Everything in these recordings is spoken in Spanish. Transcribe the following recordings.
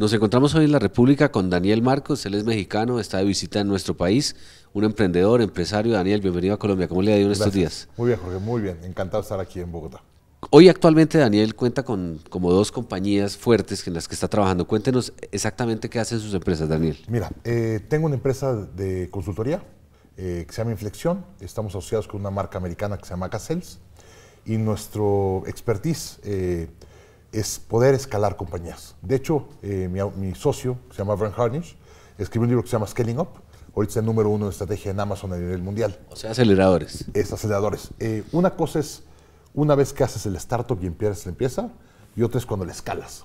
Nos encontramos hoy en la República con Daniel Marcos, él es mexicano, está de visita en nuestro país, un emprendedor, empresario. Daniel, bienvenido a Colombia, ¿cómo le ha ido en estos días? Muy bien, Jorge, muy bien, encantado de estar aquí en Bogotá. Hoy actualmente Daniel cuenta con como dos compañías fuertes en las que está trabajando. Cuéntenos exactamente qué hacen sus empresas, Daniel. Mira, eh, tengo una empresa de consultoría eh, que se llama Inflexión. Estamos asociados con una marca americana que se llama Cacels y nuestro expertise... Eh, es poder escalar compañías. De hecho, eh, mi, socio, que se llama Brian Harnish, escribió un libro que se llama Scaling Up. Ahorita es el número uno de estrategia en Amazon a nivel mundial. O sea, aceleradores. Es aceleradores. Eh, una cosa es una vez que haces el startup y empiezas la empieza, y otra es cuando la escalas.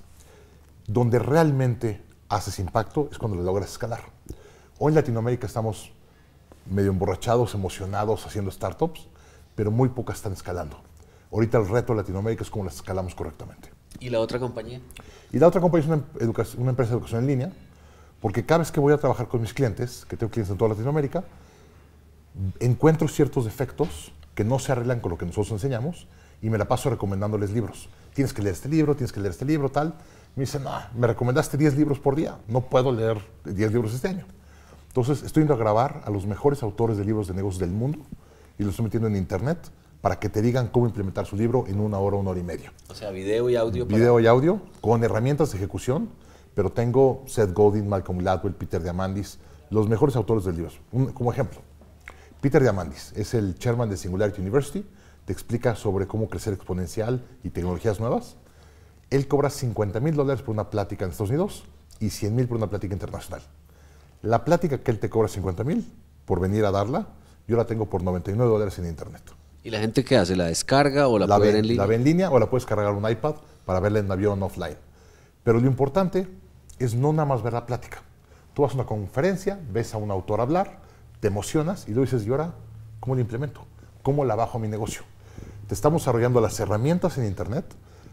Donde realmente haces impacto es cuando lo logras escalar. Hoy en Latinoamérica estamos medio emborrachados, emocionados haciendo startups, pero muy pocas están escalando. Ahorita el reto de Latinoamérica es cómo las escalamos correctamente. ¿Y la otra compañía? Y la otra compañía es em, una, empresa de educación en línea, porque cada vez que voy a trabajar con mis clientes, que tengo clientes en toda Latinoamérica, encuentro ciertos defectos que no se arreglan con lo que nosotros enseñamos y me la paso recomendándoles libros. Tienes que leer este libro, tienes que leer este libro, tal. Me dicen, no, ah, me recomendaste 10 libros por día, no puedo leer 10 libros este año. Entonces, estoy yendo a grabar a los mejores autores de libros de negocios del mundo y los estoy metiendo en internet para que te digan cómo implementar su libro en una hora, una hora y media. O sea, video y audio. Video y audio con herramientas de ejecución, pero tengo Seth Godin, Malcolm Gladwell, Peter Diamandis, los mejores autores del libro. como ejemplo, Peter Diamandis es el chairman de Singularity University, te explica sobre cómo crecer exponencial y tecnologías nuevas. Él cobra 50 mil dólares por una plática en Estados Unidos y 100 mil por una plática internacional. La plática que él te cobra 50 mil por venir a darla, yo la tengo por 99 dólares en Internet. ¿Y la gente que hace? ¿La descarga o la, ver en línea? La ve en línea o la puedes cargar un iPad para verla en avión offline. Pero lo importante es no nada más ver la plática. Tú vas a una conferencia, ves a un autor hablar, te emocionas y luego dices, ¿y ahora cómo lo implemento? ¿Cómo la bajo a mi negocio? Te estamos desarrollando las herramientas en Internet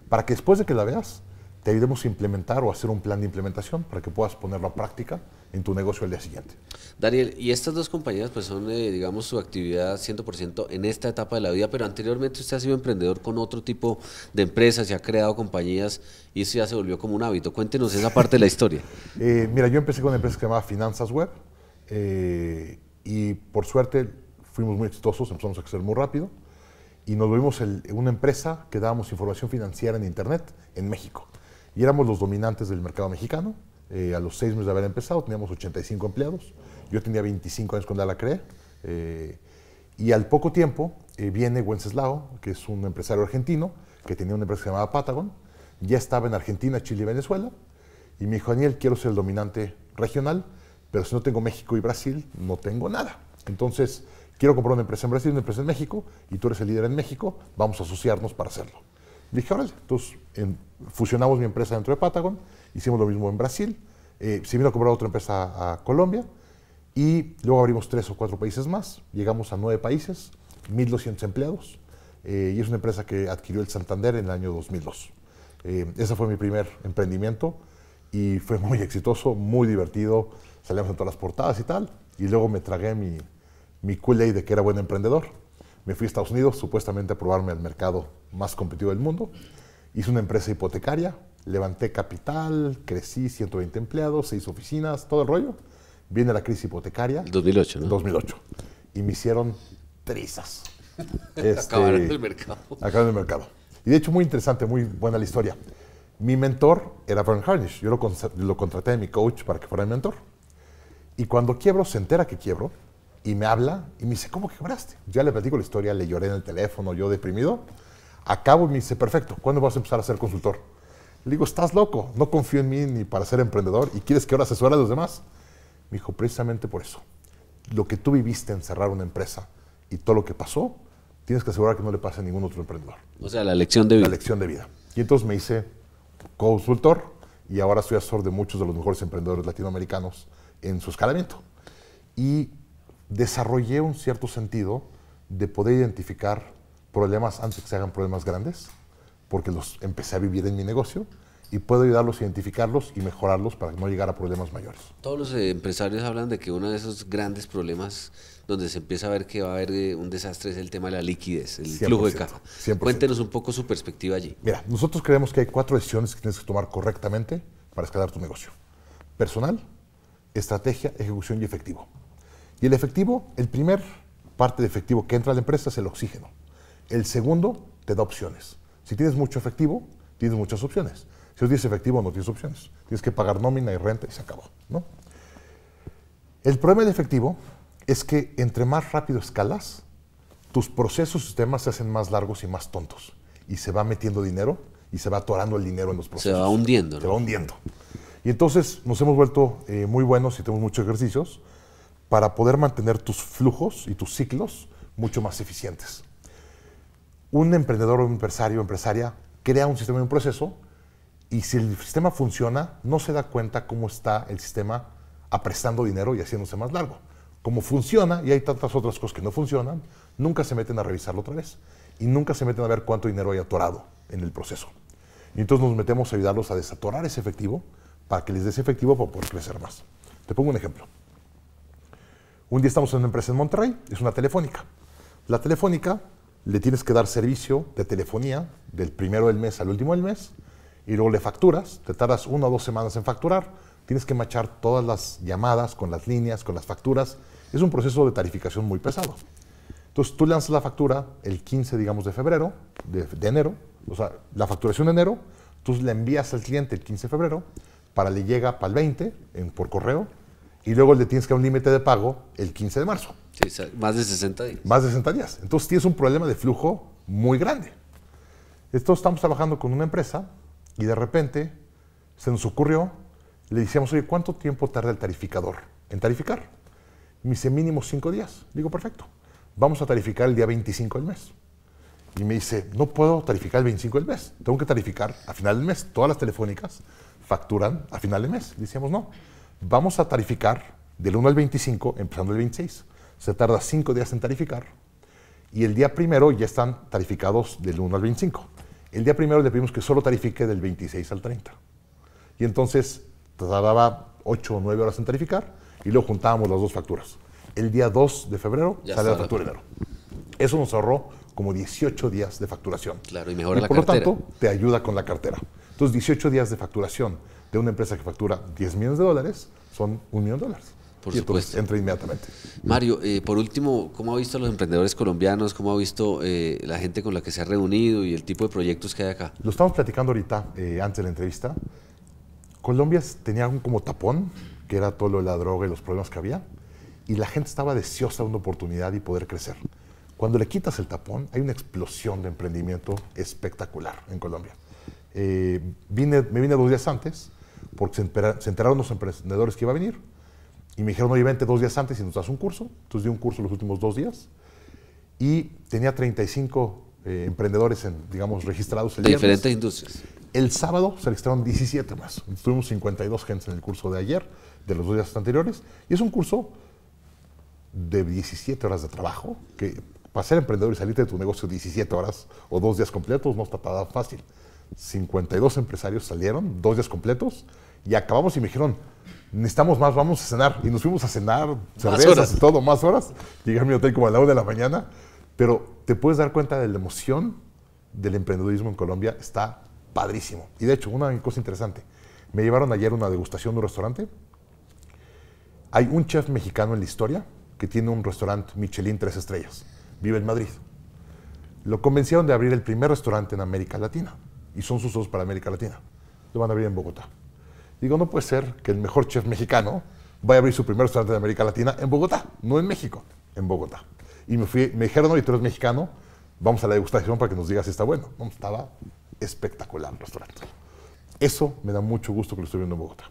para que después de que la veas, te ayudemos a implementar o hacer un plan de implementación para que puedas ponerlo a práctica en tu negocio el día siguiente. Daniel, y estas dos compañías pues son, eh, digamos, su actividad 100% en esta etapa de la vida, pero anteriormente usted ha sido emprendedor con otro tipo de empresas y ha creado compañías y eso ya se volvió como un hábito. Cuéntenos esa parte de la historia. Eh, mira, yo empecé con una empresa que se llamaba Finanzas Web eh, y por suerte fuimos muy exitosos, empezamos a crecer muy rápido y nos volvimos en una empresa que dábamos información financiera en Internet en México y éramos los dominantes del mercado mexicano. Eh, a los seis meses de haber empezado teníamos 85 empleados, yo tenía 25 años cuando la creé, eh, y al poco tiempo eh, viene Wenceslao, que es un empresario argentino, que tenía una empresa llamada Patagon, ya estaba en Argentina, Chile y Venezuela, y me dijo, Daniel, quiero ser el dominante regional, pero si no tengo México y Brasil, no tengo nada. Entonces, quiero comprar una empresa en Brasil, una empresa en México, y tú eres el líder en México, vamos a asociarnos para hacerlo. Dije, entonces fusionamos mi empresa dentro de Patagon, hicimos lo mismo en Brasil, eh, se vino a comprar otra empresa a Colombia y luego abrimos tres o cuatro países más, llegamos a nueve países, 1.200 empleados eh, y es una empresa que adquirió el Santander en el año 2002. Eh, ese fue mi primer emprendimiento y fue muy exitoso, muy divertido, salíamos en todas las portadas y tal y luego me tragué mi, mi de que era buen emprendedor. Me fui a Estados Unidos supuestamente a probarme al mercado más competitivo del mundo. Hice una empresa hipotecaria, levanté capital, crecí 120 empleados, seis oficinas, todo el rollo. Viene la crisis hipotecaria. 2008, ¿no? 2008. Y me hicieron trizas. acabaron este, el mercado. Acabaron el mercado. Y de hecho, muy interesante, muy buena la historia. Mi mentor era Frank Harnish. Yo lo, lo contraté de mi coach para que fuera mi mentor. Y cuando quiebro, se entera que quiebro y me habla y me dice, ¿cómo quebraste? Ya le platico la historia, le lloré en el teléfono, yo deprimido. Acabo y me dice, perfecto, ¿cuándo vas a empezar a ser consultor? Le digo, estás loco, no confío en mí ni para ser emprendedor y quieres que ahora asesore a los demás. Me dijo, precisamente por eso. Lo que tú viviste en cerrar una empresa y todo lo que pasó, tienes que asegurar que no le pase a ningún otro emprendedor. O sea, la lección de vida. La lección de vida. Y entonces me hice consultor y ahora soy asesor de muchos de los mejores emprendedores latinoamericanos en su escalamiento. Y desarrollé un cierto sentido de poder identificar problemas antes que se hagan problemas grandes, porque los empecé a vivir en mi negocio y puedo ayudarlos a identificarlos y mejorarlos para no llegar a problemas mayores. Todos los eh, empresarios hablan de que uno de esos grandes problemas donde se empieza a ver que va a haber eh, un desastre es el tema de la liquidez, el flujo de caja. Cuéntenos un poco su perspectiva allí. Mira, nosotros creemos que hay cuatro decisiones que tienes que tomar correctamente para escalar tu negocio. Personal, estrategia, ejecución y efectivo. Y el efectivo, el primer parte de efectivo que entra a la empresa es el oxígeno. El segundo te da opciones. Si tienes mucho efectivo, tienes muchas opciones. Si no tienes efectivo, no tienes opciones. Tienes que pagar nómina y renta y se acabó. ¿no? El problema del efectivo es que entre más rápido escalas, tus procesos y sistemas se hacen más largos y más tontos. Y se va metiendo dinero y se va atorando el dinero en los procesos. Se va hundiendo. Se va hundiendo. Y entonces nos hemos vuelto eh, muy buenos y tenemos muchos ejercicios para poder mantener tus flujos y tus ciclos mucho más eficientes. Un emprendedor o empresario o empresaria crea un sistema y un proceso y si el sistema funciona, no se da cuenta cómo está el sistema aprestando dinero y haciéndose más largo. Como funciona y hay tantas otras cosas que no funcionan, nunca se meten a revisarlo otra vez y nunca se meten a ver cuánto dinero hay atorado en el proceso. Y entonces nos metemos a ayudarlos a desatorar ese efectivo para que les dé ese efectivo para poder crecer más. Te pongo un ejemplo. Un día estamos en una empresa en Monterrey, es una telefónica. La telefónica le tienes que dar servicio de telefonía del primero del mes al último del mes y luego le facturas, te tardas una o dos semanas en facturar, tienes que machar todas las llamadas con las líneas, con las facturas. Es un proceso de tarificación muy pesado. Entonces tú lanzas la factura el 15, digamos, de febrero, de, enero, o sea, la facturación de enero, tú le envías al cliente el 15 de febrero, para le llega para el 20 en, por correo, y luego le tienes que dar un límite de pago el 15 de marzo. Sí, más de 60 días. Más de 60 días. Entonces tienes un problema de flujo muy grande. Entonces estamos trabajando con una empresa y de repente se nos ocurrió, le decíamos, oye, ¿cuánto tiempo tarda el tarificador en tarificar? me dice, mínimo 5 días. Digo, perfecto. Vamos a tarificar el día 25 del mes. Y me dice, no puedo tarificar el 25 del mes. Tengo que tarificar a final del mes. Todas las telefónicas facturan a final del mes. Le decíamos, no Vamos a tarificar del 1 al 25, empezando el 26. Se tarda cinco días en tarificar. Y el día primero ya están tarificados del 1 al 25. El día primero le pedimos que solo tarifique del 26 al 30. Y entonces tardaba 8 o 9 horas en tarificar y luego juntábamos las dos facturas. El día 2 de febrero sale la factura enero. Eso nos ahorró como 18 días de facturación. Claro, y por lo tanto, te ayuda con la cartera. Entonces, 18 días de facturación de una empresa que factura 10 millones de dólares son un millón de dólares. Por y supuesto. entra inmediatamente. Mario, eh, por último, ¿cómo ha visto a los emprendedores colombianos? ¿Cómo ha visto eh, la gente con la que se ha reunido y el tipo de proyectos que hay acá? Lo estamos platicando ahorita, eh, antes de la entrevista. Colombia tenía un como tapón, que era todo lo de la droga y los problemas que había, y la gente estaba deseosa de una oportunidad y poder crecer. Cuando le quitas el tapón, hay una explosión de emprendimiento espectacular en Colombia. me vine dos días antes, porque se, enteraron los emprendedores que iba a venir. Y me dijeron, oye, vente dos días antes y nos das un curso. Entonces di un curso los últimos dos días. Y tenía 35 eh, emprendedores, digamos, registrados. El de diferentes industrias. El sábado se registraron 17 más. tuvimos 52 gentes en el curso de ayer, de los dos días anteriores. Y es un curso de 17 horas de trabajo, que para ser emprendedor y salirte de tu negocio 17 horas o dos días completos no está tan fácil. 52 empresarios salieron, dos días completos, y acabamos y me dijeron, necesitamos más, vamos a cenar. Y nos fuimos a cenar, cervezas y todo, más horas. Llegué a mi hotel como a la hora de la mañana. Pero te puedes dar cuenta de la emoción del emprendedurismo en Colombia, está padrísimo. Y de hecho, una cosa interesante, me llevaron ayer una degustación de un restaurante. Hay un chef mexicano en la historia que tiene un restaurante Michelin tres estrellas, vive en Madrid. Lo convencieron de abrir el primer restaurante en América Latina y son sus dos para América Latina. Lo van a abrir en Bogotá. Digo, no puede ser que el mejor chef mexicano vaya a abrir su primer restaurante de América Latina en Bogotá, no en México, en Bogotá. Y me, fui, me dijeron, y tú eres mexicano, vamos a la degustación para que nos digas si está bueno. estaba espectacular el restaurante. Eso me da mucho gusto que lo esté viendo en Bogotá.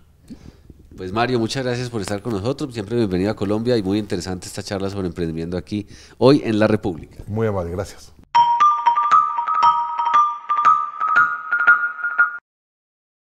Pues Mario, muchas gracias por estar con nosotros. Siempre bienvenido a Colombia y muy interesante esta charla sobre emprendimiento aquí hoy en la República. Muy amable, gracias.